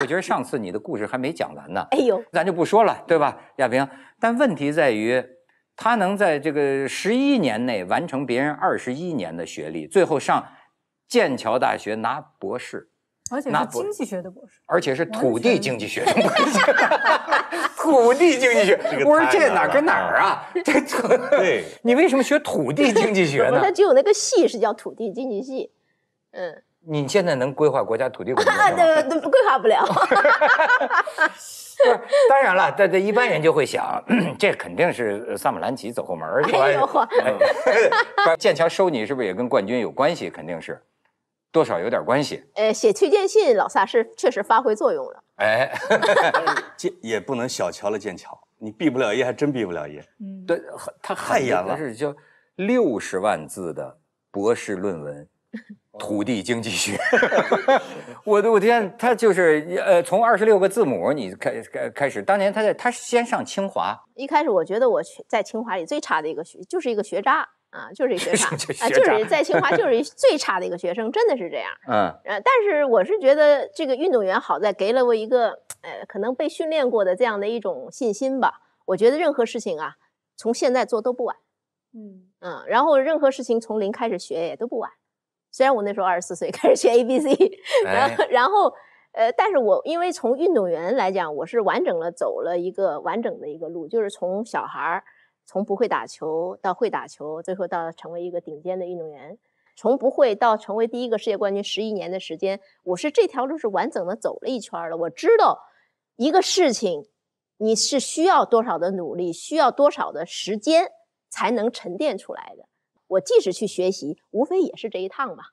我觉得上次你的故事还没讲完呢，哎呦，咱就不说了，对吧，亚平？但问题在于，他能在这个十一年内完成别人二十一年的学历，最后上剑桥大学拿博士，而且拿经济学的博士，而且是 土地经济学的博士，土地经济学，我说这哪跟哪儿啊？这土，对，你为什么学土地经济学呢？那 只有那个系是叫土地经济系，嗯。你现在能规划国家土地规 划吗？规划不了。当然了，这这一般人就会想，这肯定是萨姆兰奇走后门有关。剑桥收你是不是也跟冠军有关系？肯定是，多少有点关系。呃，写推荐信，老萨是确实发挥作用了。哎，剑也不能小瞧了剑桥，你毕不了业还真毕不了业。对，他太严了，是叫六十万字的博士论文。土地经济学，我的我天，他就是呃，从二十六个字母你开开开始。当年他在他先上清华，一开始我觉得我在清华里最差的一个学，就是一个学渣啊，就是一学渣 啊，就是在清华就是最差的一个学生，真的是这样。嗯，但是我是觉得这个运动员好在给了我一个呃，可能被训练过的这样的一种信心吧。我觉得任何事情啊，从现在做都不晚。嗯嗯，然后任何事情从零开始学也都不晚。虽然我那时候二十四岁开始学 A B C，然后，然后，呃，但是我因为从运动员来讲，我是完整了走了一个完整的一个路，就是从小孩儿从不会打球到会打球，最后到成为一个顶尖的运动员，从不会到成为第一个世界冠军，十一年的时间，我是这条路是完整的走了一圈了。我知道一个事情，你是需要多少的努力，需要多少的时间才能沉淀出来的。我即使去学习，无非也是这一趟吧，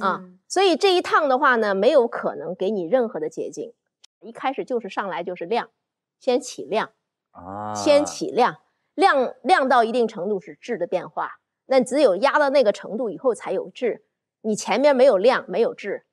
啊，所以这一趟的话呢，没有可能给你任何的捷径。一开始就是上来就是量，先起量啊，先起量，量量到一定程度是质的变化，那只有压到那个程度以后才有质。你前面没有量，没有质，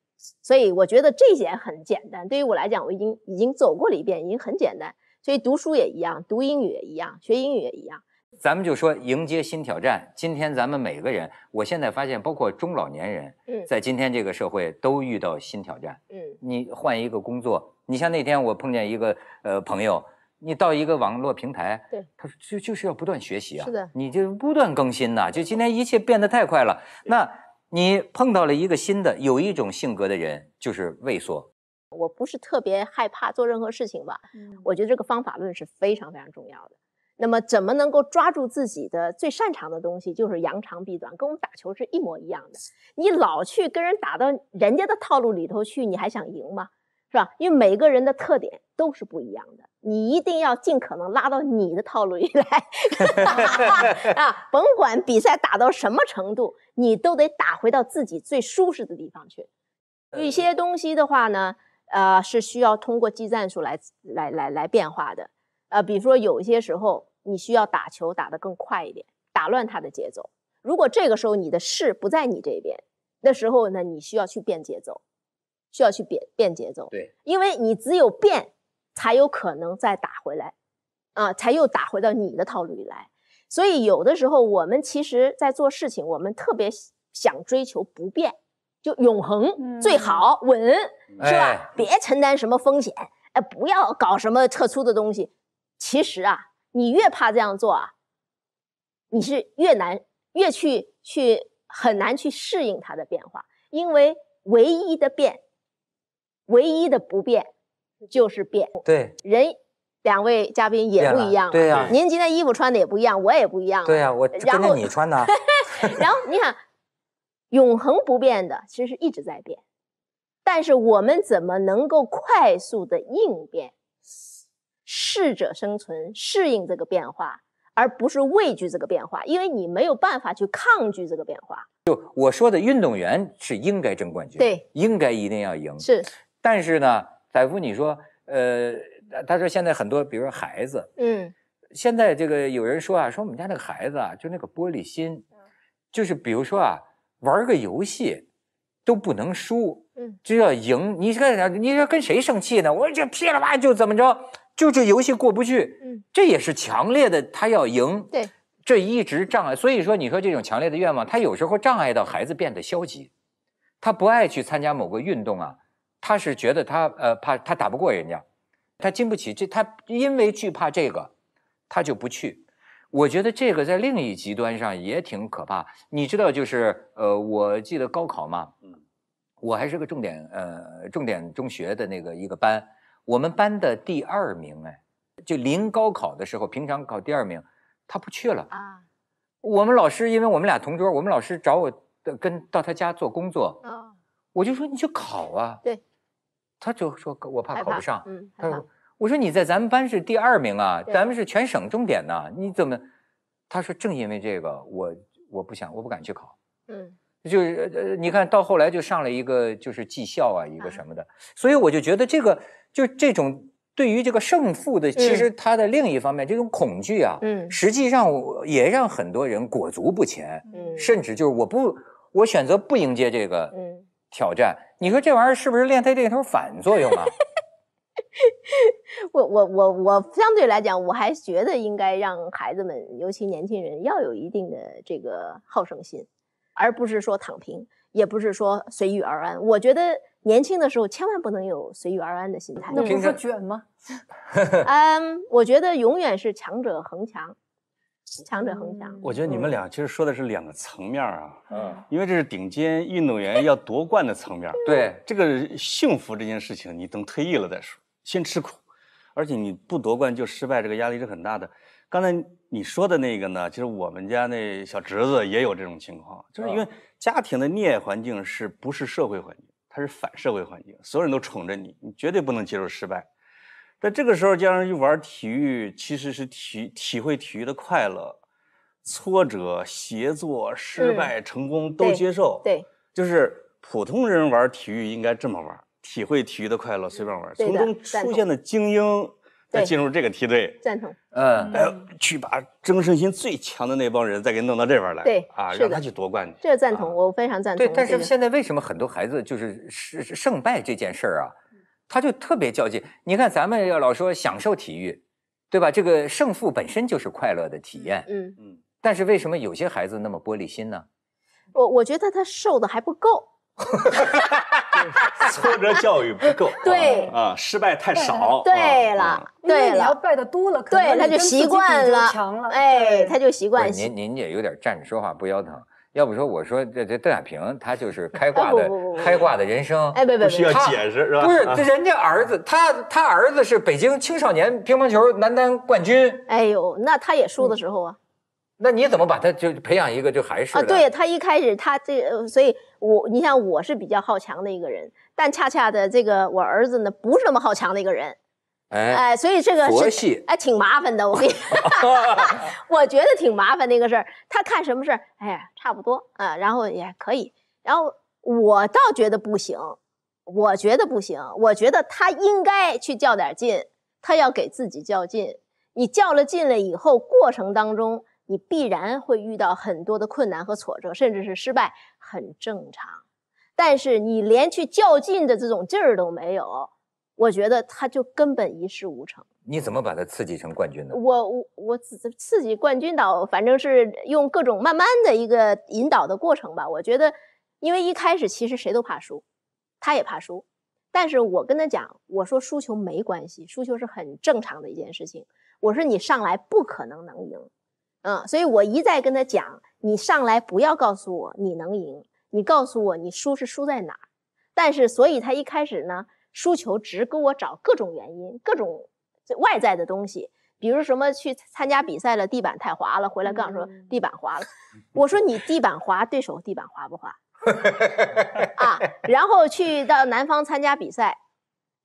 所以我觉得这点很简单。对于我来讲，我已经已经走过了一遍，已经很简单。所以读书也一样，读英语也一样，学英语也一样。咱们就说迎接新挑战。今天咱们每个人，我现在发现，包括中老年人，在今天这个社会都遇到新挑战。嗯，你换一个工作，你像那天我碰见一个呃朋友，你到一个网络平台，对，他说就就是要不断学习啊，是的，你就不断更新呐。就今天一切变得太快了，那你碰到了一个新的有一种性格的人，就是畏缩。我不是特别害怕做任何事情吧？我觉得这个方法论是非常非常重要的。那么怎么能够抓住自己的最擅长的东西，就是扬长避短，跟我们打球是一模一样的。你老去跟人打到人家的套路里头去，你还想赢吗？是吧？因为每个人的特点都是不一样的，你一定要尽可能拉到你的套路里来 啊！甭管比赛打到什么程度，你都得打回到自己最舒适的地方去。有些东西的话呢，呃，是需要通过技战术来来来来变化的。呃，比如说有些时候。你需要打球打得更快一点，打乱他的节奏。如果这个时候你的势不在你这边，那时候呢，你需要去变节奏，需要去变变节奏。对，因为你只有变，才有可能再打回来，啊，才又打回到你的套路里来。所以有的时候我们其实在做事情，我们特别想追求不变，就永恒最好稳，是吧？别承担什么风险，哎，不要搞什么特殊的东西。其实啊。你越怕这样做啊，你是越难越去去很难去适应它的变化，因为唯一的变，唯一的不变就是变。对，人两位嘉宾也不一样，对呀，您今天衣服穿的也不一样，我也不一样，对呀，我跟着你穿的。然后你想，永恒不变的其实是一直在变，但是我们怎么能够快速的应变？适者生存，适应这个变化，而不是畏惧这个变化，因为你没有办法去抗拒这个变化。就我说的，运动员是应该争冠军，对，应该一定要赢。是，但是呢，彩夫，你说，呃，他说现在很多，比如说孩子，嗯，现在这个有人说啊，说我们家那个孩子啊，就那个玻璃心，就是比如说啊，玩个游戏都不能输，嗯，就要赢。你看，你说跟谁生气呢？我就噼里啪啦就怎么着。就这游戏过不去，嗯，这也是强烈的他要赢，对，这一直障碍。所以说，你说这种强烈的愿望，他有时候障碍到孩子变得消极，他不爱去参加某个运动啊，他是觉得他呃怕他打不过人家，他经不起这，他因为惧怕这个，他就不去。我觉得这个在另一极端上也挺可怕，你知道，就是呃，我记得高考嘛，嗯，我还是个重点呃重点中学的那个一个班。我们班的第二名哎，就临高考的时候，平常考第二名，他不去了啊。我们老师，因为我们俩同桌，我们老师找我跟到他家做工作啊。我就说你去考啊。对。他就说我怕考不上。嗯。他说，我说你在咱们班是第二名啊，咱们是全省重点呢，你怎么？他说正因为这个，我我不想，我不敢去考。嗯。就是呃，你看到后来就上了一个就是技校啊，一个什么的，所以我就觉得这个。就这种对于这个胜负的，其实它的另一方面，这种恐惧啊，嗯，实际上也让很多人裹足不前，嗯，甚至就是我不，我选择不迎接这个挑战。你说这玩意儿是不是练他这头反作用啊？我我我我相对来讲，我还觉得应该让孩子们，尤其年轻人，要有一定的这个好胜心，而不是说躺平，也不是说随遇而安。我觉得。年轻的时候千万不能有随遇而安的心态，那不是卷吗？嗯，我觉得永远是强者恒强，强者恒强。我觉得你们俩其实说的是两个层面啊，嗯，因为这是顶尖运动员 要夺冠的层面。对，这个幸福这件事情，你等退役了再说，先吃苦，而且你不夺冠就失败，这个压力是很大的。刚才你说的那个呢，其实我们家那小侄子也有这种情况，就是因为家庭的溺爱环境是不是社会环境？是反社会环境，所有人都宠着你，你绝对不能接受失败。在这个时候，加人去玩体育，其实是体体会体育的快乐、挫折、协作、失败、成功都接受。对，就是普通人玩体育应该这么玩，体会体育的快乐，随便玩，从中出现的精英。再进入这个梯队，赞同。嗯，哎，去把争胜心最强的那帮人再给弄到这边来，对啊，让他去夺冠去。这赞同，我非常赞同。对，但是现在为什么很多孩子就是胜胜败这件事儿啊，他就特别较劲。你看咱们要老说享受体育，对吧？这个胜负本身就是快乐的体验。嗯嗯。但是为什么有些孩子那么玻璃心呢？我我觉得他受的还不够。哈哈哈挫折教育不够，对啊，失败太少。对了，对了，要败的多了，对他就习惯了，哎，他就习惯了。您您也有点站着说话不腰疼，要不说我说这这邓亚萍，她就是开 挂的开挂的人生，哎，不不不需要解释是吧？不是，人家儿子，他他儿子是北京青少年乒乓球男单冠军。哎呦，那他也输的时候啊。那你怎么把他就培养一个就还是啊？对他一开始他这，所以我你像我是比较好强的一个人，但恰恰的这个我儿子呢不是那么好强的一个人，哎，所以这个是哎挺麻烦的。我跟你，我觉得挺麻烦那个事儿。他看什么事儿哎差不多啊，然后也可以，然后我倒觉得不行，我觉得不行，我觉得他应该去较点劲，他要给自己较劲。你较了劲了以后，过程当中。你必然会遇到很多的困难和挫折，甚至是失败，很正常。但是你连去较劲的这种劲儿都没有，我觉得他就根本一事无成。你怎么把他刺激成冠军的？我我我刺激冠军，倒反正是用各种慢慢的一个引导的过程吧。我觉得，因为一开始其实谁都怕输，他也怕输。但是我跟他讲，我说输球没关系，输球是很正常的一件事情。我说你上来不可能能赢。嗯，所以我一再跟他讲，你上来不要告诉我你能赢，你告诉我你输是输在哪儿。但是，所以他一开始呢，输球只给我找各种原因，各种外在的东西，比如什么去参加比赛了，地板太滑了，回来告诉说地板滑了。我说你地板滑，对手地板滑不滑？啊，然后去到南方参加比赛，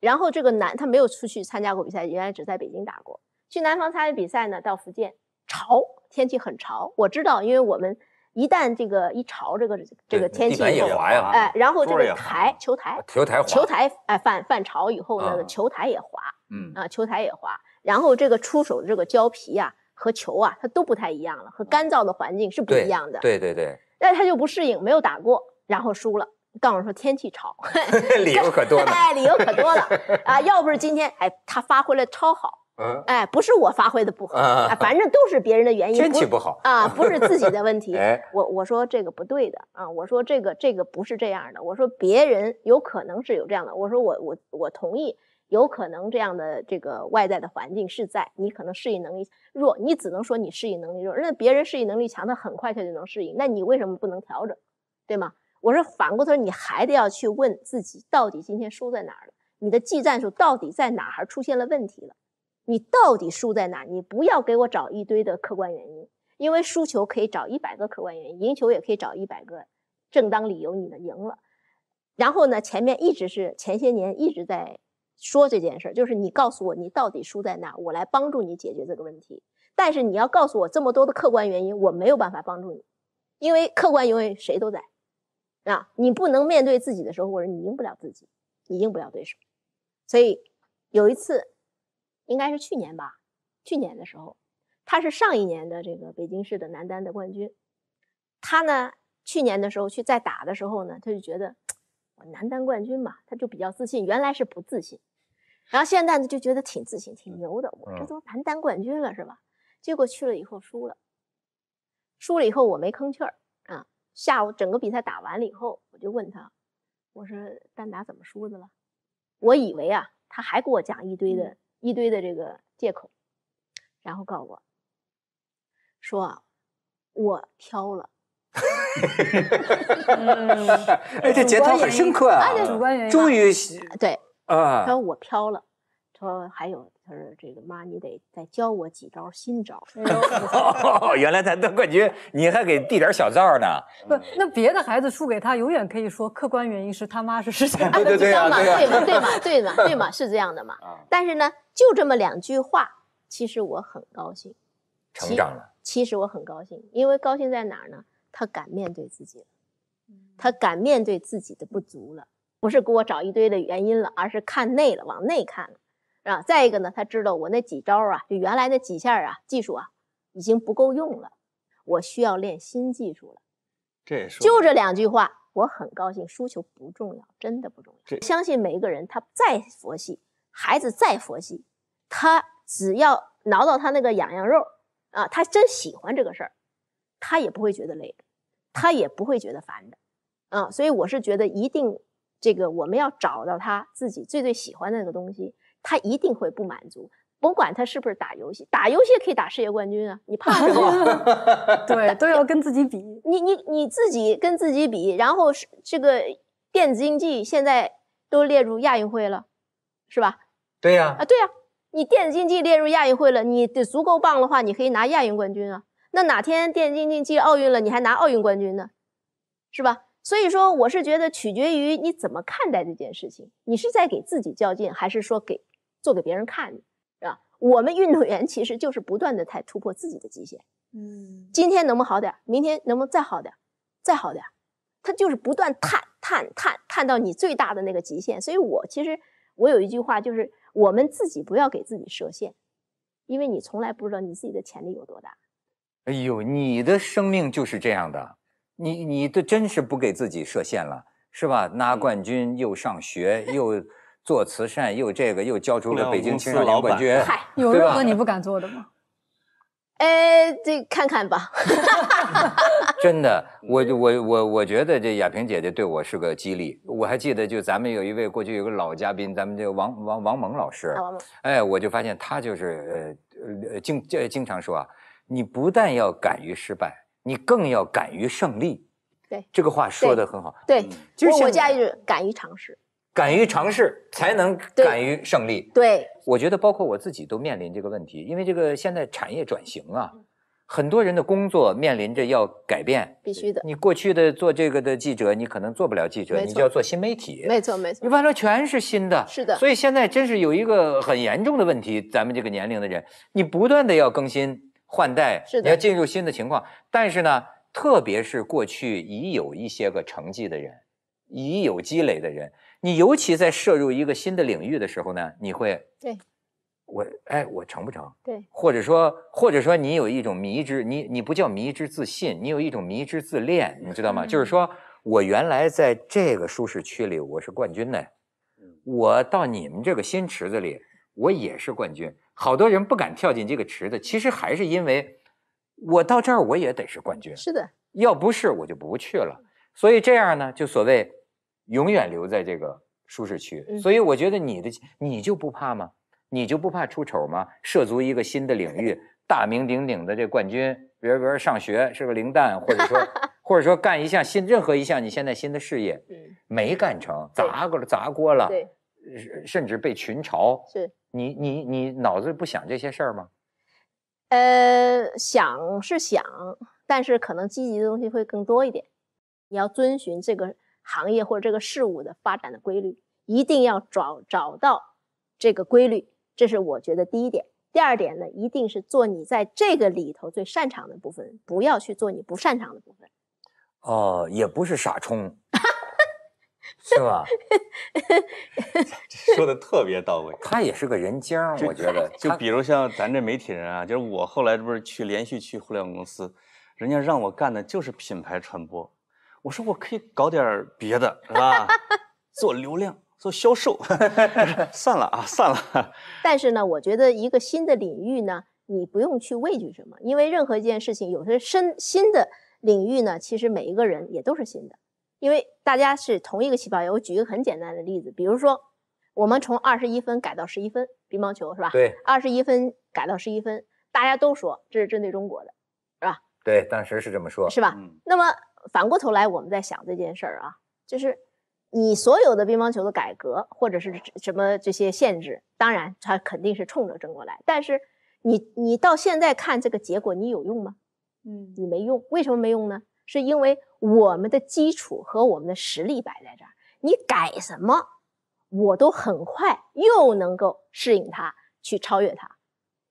然后这个男他没有出去参加过比赛，原来只在北京打过，去南方参加比赛呢，到福建潮。天气很潮，我知道，因为我们一旦这个一潮，这个这个天气，地哎，然后这个台球台，球台球台哎泛泛潮以后呢，球台也滑，嗯啊，球台也滑，然后这个出手的这个胶皮啊和球啊，它都不太一样了，和干燥的环境是不一样的，对对对。那他就不适应，没有打过，然后输了，告诉说天气潮，理由可多了，哎，理由可多了 啊，要不是今天，哎，他发挥了超好。嗯，哎，不是我发挥的不好，反正都是别人的原因。天气不好啊，不是自己的问 题。哎，我我说这个不对的啊，我说这个这个不是这样的。我说别人有可能是有这样的。我说我我我同意，有可能这样的这个外在的环境是在你可能适应能力弱，你只能说你适应能力弱。那别人适应能力强，他很快他就能适应。那你为什么不能调整，对吗？我说反过头，你还得要去问自己，到底今天输在哪儿了？你的技战术到底在哪还出现了问题了？你到底输在哪？你不要给我找一堆的客观原因，因为输球可以找一百个客观原因，赢球也可以找一百个正当理由，你们赢了。然后呢，前面一直是前些年一直在说这件事，就是你告诉我你到底输在哪，我来帮助你解决这个问题。但是你要告诉我这么多的客观原因，我没有办法帮助你，因为客观因为谁都在啊，你不能面对自己的时候，或者你赢不了自己，你赢不了对手，所以有一次。应该是去年吧，去年的时候，他是上一年的这个北京市的男单的冠军，他呢，去年的时候去再打的时候呢，他就觉得我男单冠军嘛，他就比较自信，原来是不自信，然后现在呢就觉得挺自信，挺牛的，我这都男单冠军了是吧？结果去了以后输了，输了以后我没吭气儿啊，下午整个比赛打完了以后，我就问他，我说单打怎么输的了？我以为啊，他还给我讲一堆的。一堆的这个借口，然后告诉我，说，我飘了。哎，这镜头很深刻啊！主观终于对啊，说我飘了，说还有。他说：“这个妈，你得再教我几招新招。”原来咱得冠军，你还给递点小灶呢。不，那别的孩子输给他，永远可以说客观原因是他妈是失常啊，对吗？对吗？对吗？对吗？对吗？是这样的吗？但是呢，就这么两句话，其实我很高兴，成长了。其实我很高兴，因为高兴在哪儿呢？他敢面对自己，他敢面对自己的不足了，不是给我找一堆的原因了，而是看内了，往内看了。啊，再一个呢，他知道我那几招啊，就原来那几下啊，技术啊已经不够用了，我需要练新技术了。这是就这两句话，我很高兴，输球不重要，真的不重要。相信每一个人，他再佛系，孩子再佛系，他只要挠到他那个痒痒肉啊，他真喜欢这个事儿，他也不会觉得累，他也不会觉得烦的。啊，所以我是觉得一定这个我们要找到他自己最最喜欢的那个东西。他一定会不满足，甭管他是不是打游戏，打游戏可以打世界冠军啊，你怕什么？对，都要跟自己比。你你你自己跟自己比，然后是这个电子竞技现在都列入亚运会了，是吧？对呀。啊，对呀，你电子竞技列入亚运会了，你得足够棒的话，你可以拿亚运冠军啊。那哪天电子竞技进奥运了，你还拿奥运冠军呢，是吧？所以说，我是觉得取决于你怎么看待这件事情，你是在给自己较劲，还是说给？做给别人看，的，是吧？我们运动员其实就是不断的在突破自己的极限。嗯，今天能不能好点明天能不能再好点再好点他就是不断探、探、探、探到你最大的那个极限。所以我其实我有一句话，就是我们自己不要给自己设限，因为你从来不知道你自己的潜力有多大。哎呦，你的生命就是这样的，你、你的真是不给自己设限了，是吧？拿冠军又上学又。做慈善又这个又交出了北京青少年冠军，嗨，有如何你不敢做的吗？哎，这看看吧。真的，我我我我觉得这亚萍姐姐对我是个激励。我还记得，就咱们有一位过去有个老嘉宾，咱们这个王王王蒙老师。哎，我就发现他就是呃呃经经常说啊，你不但要敢于失败，你更要敢于胜利。对，这个话说的很好。对，就是我家就是敢于尝试。敢于尝试，才能敢于胜利。对，我觉得包括我自己都面临这个问题，因为这个现在产业转型啊，很多人的工作面临着要改变。必须的，你过去的做这个的记者，你可能做不了记者，你就要做新媒体。没错没错，你反正全是新的。是的，所以现在真是有一个很严重的问题，咱们这个年龄的人，你不断的要更新换代，你要进入新的情况，但是呢，特别是过去已有一些个成绩的人，已有积累的人。你尤其在涉入一个新的领域的时候呢，你会对，我哎，我成不成？对，或者说，或者说你有一种迷之你，你不叫迷之自信，你有一种迷之自恋，你知道吗？就是说我原来在这个舒适区里我是冠军呢，我到你们这个新池子里，我也是冠军。好多人不敢跳进这个池子，其实还是因为，我到这儿我也得是冠军。是的，要不是我就不去了。所以这样呢，就所谓。永远留在这个舒适区，所以我觉得你的你就不怕吗？你就不怕出丑吗？涉足一个新的领域，大名鼎鼎的这冠军，比如比说上学，是不零蛋，或者说 或者说干一项新任何一项你现在新的事业，没干成，砸过了，砸锅了，对，甚至被群嘲，是你你你脑子不想这些事儿吗？呃，想是想，但是可能积极的东西会更多一点，你要遵循这个。行业或者这个事物的发展的规律，一定要找找到这个规律，这是我觉得第一点。第二点呢，一定是做你在这个里头最擅长的部分，不要去做你不擅长的部分。哦，也不是傻充，是吧？说的特别到位，他也是个人精儿，我觉得。就比如像咱这媒体人啊，就是我后来这不是去连续去互联网公司，人家让我干的就是品牌传播。我说我可以搞点别的，是吧？做流量，做销售，算了啊，算了。但是呢，我觉得一个新的领域呢，你不用去畏惧什么，因为任何一件事情，有些新新的领域呢，其实每一个人也都是新的，因为大家是同一个起跑线。我举一个很简单的例子，比如说我们从二十一分改到十一分，乒乓球是吧？对，二十一分改到十一分，大家都说这是针对中国的，是吧？对，当时是这么说，是吧？嗯，那么。反过头来，我们在想这件事儿啊，就是你所有的乒乓球的改革或者是什么这些限制，当然它肯定是冲着中国来。但是你你到现在看这个结果，你有用吗？嗯，你没用。为什么没用呢？是因为我们的基础和我们的实力摆在这儿，你改什么，我都很快又能够适应它，去超越它，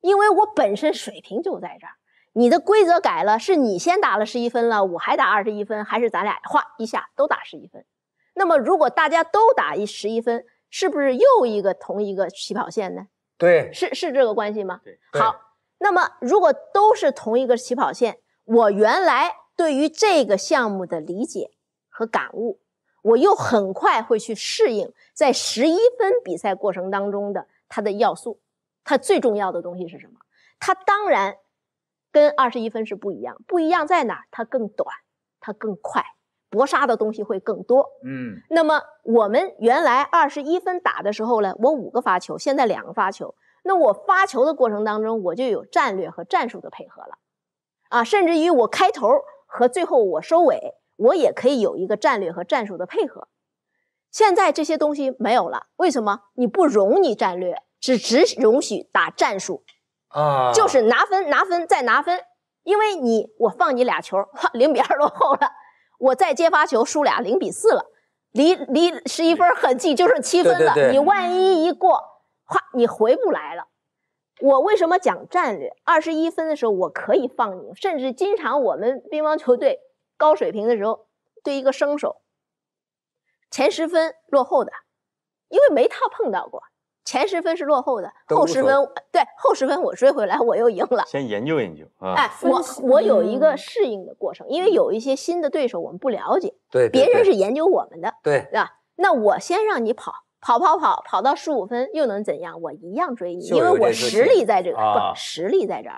因为我本身水平就在这儿。你的规则改了，是你先打了十一分了，我还打二十一分，还是咱俩哗一下都打十一分？那么如果大家都打一十一分，是不是又一个同一个起跑线呢？对，是是这个关系吗？对。好，那么如果都是同一个起跑线，我原来对于这个项目的理解和感悟，我又很快会去适应在十一分比赛过程当中的它的要素，它最重要的东西是什么？它当然。跟二十一分是不一样，不一样在哪它更短，它更快，搏杀的东西会更多。嗯，那么我们原来二十一分打的时候呢，我五个发球，现在两个发球。那我发球的过程当中，我就有战略和战术的配合了，啊，甚至于我开头和最后我收尾，我也可以有一个战略和战术的配合。现在这些东西没有了，为什么？你不容你战略，只只容许打战术。啊，就是拿分、拿分再拿分，因为你我放你俩球，哗，零比二落后了，我再接发球输俩，零比四了，离离十一分很近，就剩七分了，你万一一过，哗，你回不来了。我为什么讲战略？二十一分的时候我可以放你，甚至经常我们乒乓球队高水平的时候，对一个生手，前十分落后的，因为没他碰到过。前十分是落后的，后十分对后十分我追回来，我又赢了。先研究研究啊！哎，我我有一个适应的过程，因为有一些新的对手我们不了解，对，别人是研究我们的，对，对吧？那我先让你跑，跑跑跑，跑到十五分又能怎样？我一样追你，因为我实力在这个，不，实力在这儿，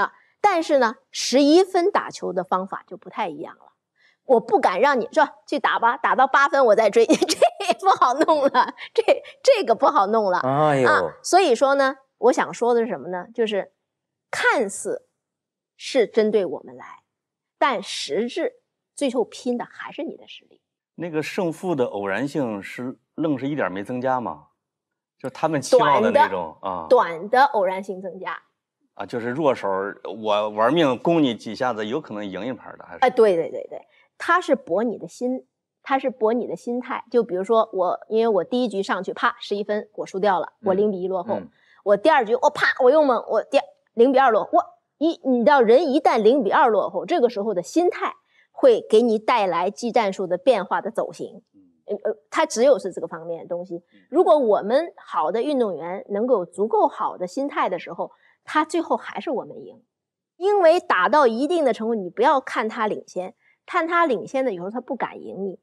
啊！但是呢，十一分打球的方法就不太一样了，我不敢让你说去打吧，打到八分我再追。不好弄了，这这个不好弄了啊！所以说呢，我想说的是什么呢？就是看似是针对我们来，但实质最后拼的还是你的实力。那个胜负的偶然性是愣是一点没增加吗？就他们期望的那种啊？短的偶然性增加啊？就是弱手我玩命攻你几下子，有可能赢一盘的还是？哎，对对对对，他是博你的心。他是博你的心态，就比如说我，因为我第一局上去啪十一分，我输掉了，我零比一落后。我第二局我啪我又猛，我第二零比二落后。一你知道人一旦零比二落后，这个时候的心态会给你带来技战术的变化的走形。呃呃，他只有是这个方面东西。如果我们好的运动员能够足够好的心态的时候，他最后还是我们赢，因为打到一定的程度，你不要看他领先，看他领先的有时候他不敢赢你。